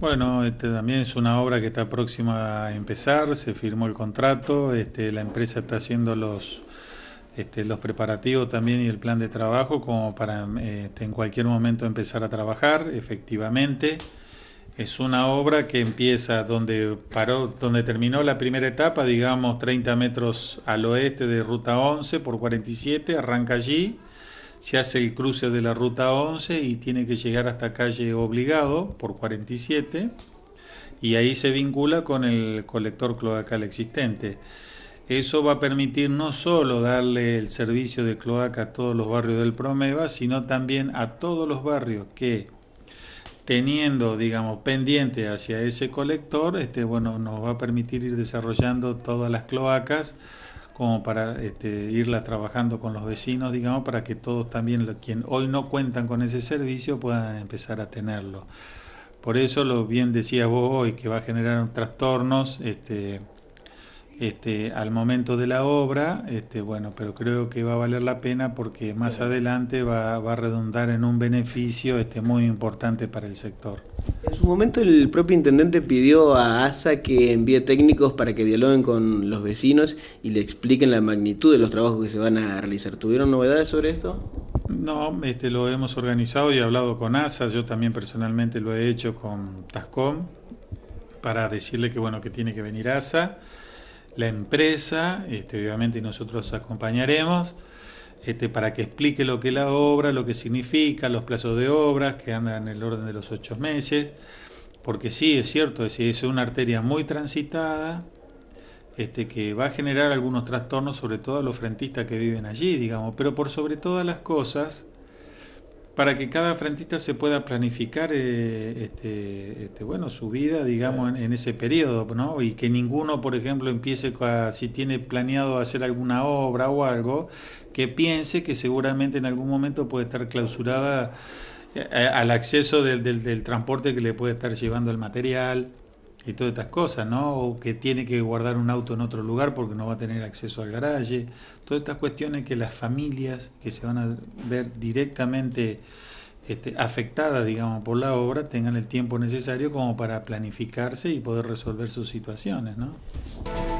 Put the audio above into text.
Bueno, este también es una obra que está próxima a empezar, se firmó el contrato, este, la empresa está haciendo los, este, los preparativos también y el plan de trabajo como para este, en cualquier momento empezar a trabajar, efectivamente. Es una obra que empieza donde paró, donde terminó la primera etapa, digamos 30 metros al oeste de Ruta 11 por 47, arranca allí se hace el cruce de la ruta 11 y tiene que llegar hasta calle Obligado por 47 y ahí se vincula con el colector cloacal existente. Eso va a permitir no solo darle el servicio de cloaca a todos los barrios del Promeva, sino también a todos los barrios que teniendo, digamos, pendiente hacia ese colector, este, bueno, nos va a permitir ir desarrollando todas las cloacas como para este, irla trabajando con los vecinos, digamos, para que todos también, quienes quien hoy no cuentan con ese servicio, puedan empezar a tenerlo. Por eso, lo bien decía vos hoy, que va a generar trastornos este, este, al momento de la obra, este, bueno, pero creo que va a valer la pena porque más adelante va, va, a redundar en un beneficio este, muy importante para el sector. En su momento el propio intendente pidió a ASA que envíe técnicos para que dialoguen con los vecinos y le expliquen la magnitud de los trabajos que se van a realizar. ¿Tuvieron novedades sobre esto? No, este, lo hemos organizado y hablado con ASA, yo también personalmente lo he hecho con TASCOM para decirle que bueno que tiene que venir ASA, la empresa, este, obviamente nosotros acompañaremos este, para que explique lo que es la obra, lo que significa, los plazos de obras, que andan en el orden de los ocho meses, porque sí, es cierto, es, una arteria muy transitada, este, que va a generar algunos trastornos, sobre todo a los frentistas que viven allí, digamos, pero por sobre todas las cosas, para que cada frentista se pueda planificar eh, este, este, bueno, su vida, digamos, en, ese periodo, ¿no? Y que ninguno, por ejemplo, empiece si tiene planeado hacer alguna obra o algo, que piense que seguramente en algún momento puede estar clausurada eh, eh, al acceso del, del, del transporte que le puede estar llevando el material y todas estas cosas, ¿no? O que tiene que guardar un auto en otro lugar porque no va a tener acceso al garaje. Todas estas cuestiones que las familias que se van a ver directamente este, afectadas, digamos, por la obra, tengan el tiempo necesario como para planificarse y poder resolver sus situaciones, ¿no?